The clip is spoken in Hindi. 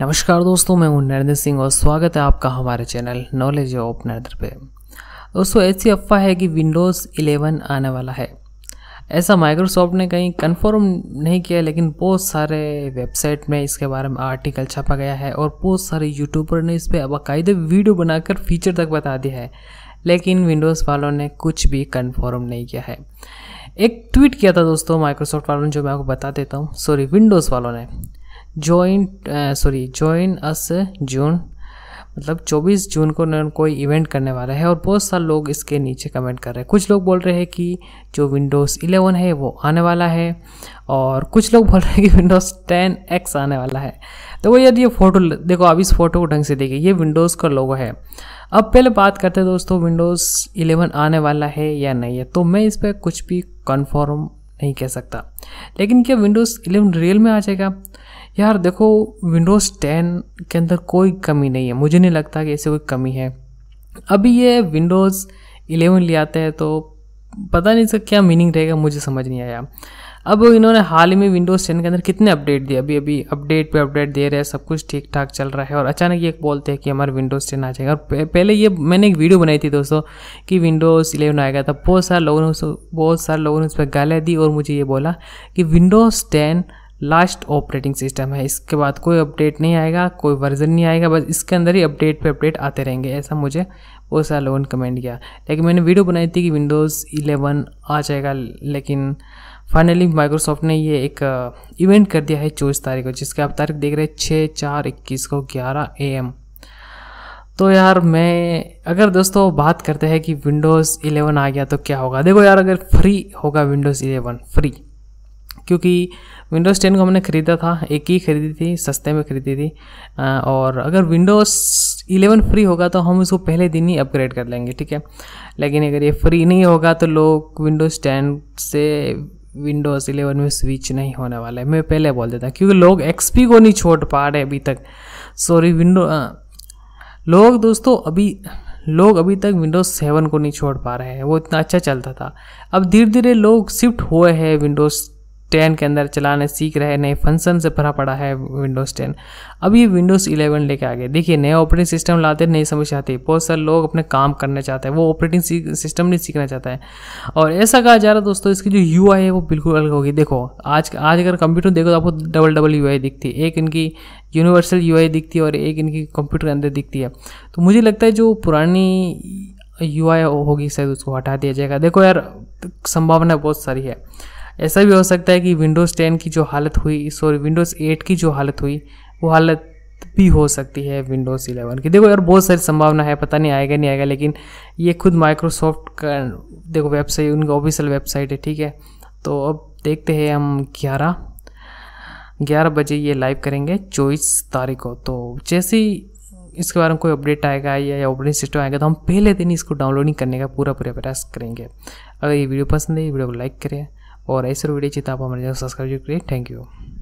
नमस्कार दोस्तों मैं हूं नरेंद्र सिंह और स्वागत है आपका हमारे चैनल नॉलेज ऑफ नरेंद्र पे दोस्तों ऐसी अफवाह है कि विंडोज़ 11 आने वाला है ऐसा माइक्रोसॉफ्ट ने कहीं कंफर्म नहीं किया लेकिन बहुत सारे वेबसाइट में इसके बारे में आर्टिकल छापा गया है और बहुत सारे यूट्यूबर ने इस पर बाकायदे वीडियो बनाकर फीचर तक बता दिया है लेकिन विंडोज़ वालों ने कुछ भी कन्फर्म नहीं किया है एक ट्वीट किया था दोस्तों माइक्रोसॉफ्ट वालों ने जो मैं आपको बता देता हूँ सॉरी विंडोज़ वालों ने join sorry join us June मतलब 24 जून को कोई इवेंट करने वाला है और बहुत सारे लोग इसके नीचे कमेंट कर रहे हैं कुछ लोग बोल रहे हैं कि जो विंडोज़ 11 है वो आने वाला है और कुछ लोग बोल रहे हैं कि विंडोज़ 10x आने वाला है तो वो यदि ये फ़ोटो देखो आप इस फोटो को ढंग से देखिए ये विंडोज़ का लोगो है अब पहले बात करते हैं दोस्तों विंडोज़ इलेवन आने वाला है या नहीं है तो मैं इस पर कुछ भी कन्फर्म नहीं कह सकता लेकिन क्या विंडोज़ इलेवन रियल में आ जाएगा यार देखो विंडोज़ टेन के अंदर कोई कमी नहीं है मुझे नहीं लगता कि ऐसे कोई कमी है अभी ये विंडोज़ इलेवन ले आते हैं तो पता नहीं इसका क्या मीनिंग रहेगा मुझे समझ नहीं आया अब इन्होंने हाल ही में विंडोज़ टेन के अंदर कितने अपडेट दिए अभी अभी अपडेट पे अपडेट दे रहे हैं सब कुछ ठीक ठाक चल रहा है और अचानक ये बोलते हैं कि हमारे विंडोज़ टेन आ जाएगा और पहले ये मैंने एक वीडियो बनाई थी दोस्तों कि विंडोज़ इलेवन आएगा तब बहुत सारे लोगों ने उस बहुत सारे लोगों ने उस पर गालियाँ दी और मुझे ये बोला कि Windows ten 10 last operating system है इसके बाद कोई अपडेट नहीं आएगा कोई वर्जन नहीं आएगा बस इसके अंदर ही अपडेट पे अपडेट आते रहेंगे ऐसा मुझे बहुत सारा लोगों ने कमेंट किया लेकिन मैंने वीडियो बनाई थी कि विंडोज़ 11 आ जाएगा लेकिन फाइनली माइक्रोसॉफ्ट ने ये एक इवेंट uh, कर दिया है चौबीस तारीख को जिसके आप तारीख देख रहे हैं छः चार इक्कीस को ग्यारह ए तो यार मैं अगर दोस्तों बात करते हैं कि विंडोज़ 11 आ गया तो क्या होगा देखो यार अगर फ्री होगा विंडोज़ 11 फ्री क्योंकि विंडोज़ टेन को हमने ख़रीदा था एक ही ख़रीदी थी सस्ते में ख़रीदी थी और अगर विंडोज़ इलेवन फ्री होगा तो हम उसको पहले दिन ही अपग्रेड कर लेंगे ठीक है लेकिन अगर ये फ्री नहीं होगा तो लोग विंडोज़ टेन से विंडोज़ इलेवन में स्विच नहीं होने वाला है मैं पहले बोल देता क्योंकि लोग एक्सपी को नहीं छोड़ पा रहे अभी तक सॉरी विंडो लोग दोस्तों अभी लोग अभी तक विंडोज़ सेवन को नहीं छोड़ पा रहे हैं वो इतना अच्छा चलता था अब धीरे धीरे लोग शिफ्ट हुए हैं विंडोज़ टेन के अंदर चलाने सीख रहे नए फंक्शन से भरा पड़ा है विंडोज़ टेन अब ये विंडोज़ इलेवन लेके आ गए देखिए नए ऑपरेटिंग सिस्टम लाते नई समस्या आती है बहुत सारे लोग अपने काम करना चाहते हैं वो ऑपरेटिंग सिस्टम नहीं सीखना चाहता है और ऐसा कहा जा रहा है दोस्तों इसकी जो यू है वो बिल्कुल अलग होगी देखो आज आज अगर कंप्यूटर देखो तो आपको डबल डबल यू दिखती है एक इनकी यूनिवर्सल यू दिखती है और एक इनकी कंप्यूटर के अंदर दिखती है तो मुझे लगता है जो पुरानी यू होगी शायद उसको हटा दिया जाएगा देखो यार संभावना बहुत सारी है ऐसा भी हो सकता है कि विंडोज़ टेन की जो हालत हुई सॉरी विंडोज़ एट की जो हालत हुई वो हालत भी हो सकती है विंडोज़ इलेवन की देखो यार बहुत सारी संभावना है पता नहीं आएगा नहीं आएगा लेकिन ये खुद माइक्रोसॉफ्ट का देखो वेबसाइट उनका ऑफिशियल वेबसाइट है ठीक है तो अब देखते हैं हम ग्यारह ग्यारह बजे ये लाइव करेंगे चौबीस तारीख को तो जैसे ही इसके बारे में कोई अपडेट आएगा या ऑपरेटिंग सिस्टम आएगा तो हम पहले दिन इसको डाउनलोडिंग करने का पूरा पूरा प्रयास करेंगे अगर ये वीडियो पसंद है ये वीडियो को लाइक करें और ऐसे वीडियो चाहिए तो आप हमारे चैनल सब्सक्राइब करिए थैंक यू